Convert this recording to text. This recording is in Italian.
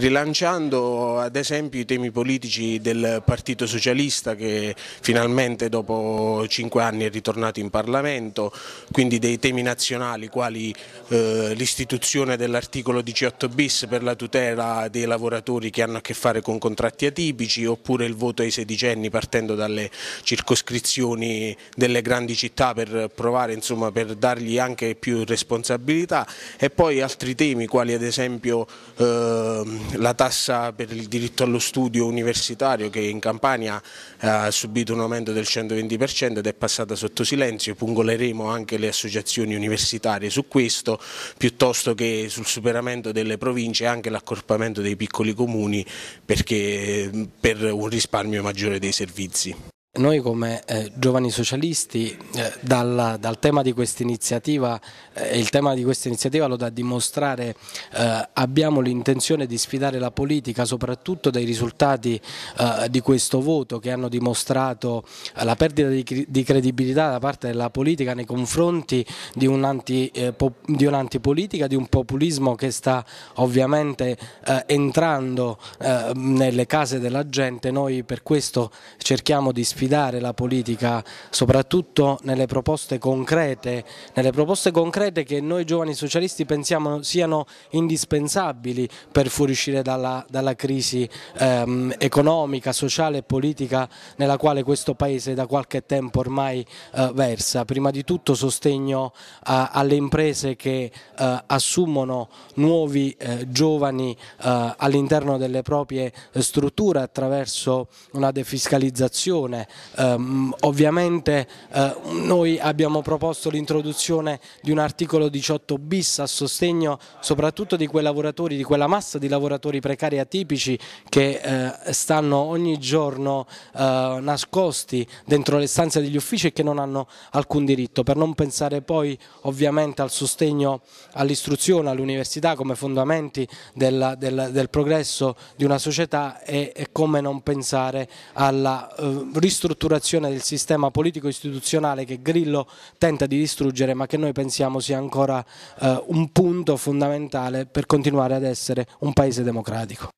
rilanciando ad esempio i temi politici del Partito Socialista che finalmente dopo cinque anni è ritornato in Parlamento, quindi dei temi nazionali quali eh, l'istituzione dell'articolo 18 bis per la tutela dei lavoratori che hanno a che fare con contratti atipici oppure il voto ai sedicenni partendo dalle circoscrizioni delle grandi città per provare insomma per dargli anche più responsabilità e poi altri temi quali ad esempio eh, la tassa per il diritto allo studio universitario che in Campania eh, ha subito un aumento del 120% ed è passata sotto silenzio, pungoleremo anche le associazioni universitarie su questo, piuttosto che sul superamento delle province e anche l'accorpamento dei piccoli comuni perché, per un risparmio maggiore dei servizi. Noi come eh, giovani socialisti eh, dal, dal, tema di questa iniziativa eh, il tema di questa iniziativa lo da dimostrare eh, abbiamo l'intenzione di sfidare la politica soprattutto dai risultati eh, di questo voto che hanno dimostrato eh, la perdita di, di, credibilità da parte della politica nei confronti di, un'antipolitica, di un populismo che sta ovviamente entrando nelle case della gente. Noi per questo cerchiamo di sfidare affidare la politica soprattutto nelle proposte concrete, nelle proposte concrete che noi giovani socialisti pensiamo siano indispensabili per fuoriuscire dalla, dalla crisi ehm, economica, sociale e politica nella quale questo Paese da qualche tempo ormai eh, versa. Prima di tutto sostegno eh, alle imprese che eh, assumono nuovi eh, giovani eh, all'interno delle proprie strutture attraverso una defiscalizzazione Um, ovviamente uh, noi abbiamo proposto l'introduzione di un articolo 18 bis a sostegno soprattutto di quei lavoratori, di quella massa di lavoratori precari atipici che uh, stanno ogni giorno uh, nascosti dentro le stanze degli uffici e che non hanno alcun diritto, per non pensare poi ovviamente al sostegno all'istruzione, all'università come fondamenti della, della, del progresso di una società e, e come non pensare alla ristrutturazione ristrutturazione del sistema politico-istituzionale che Grillo tenta di distruggere ma che noi pensiamo sia ancora eh, un punto fondamentale per continuare ad essere un paese democratico.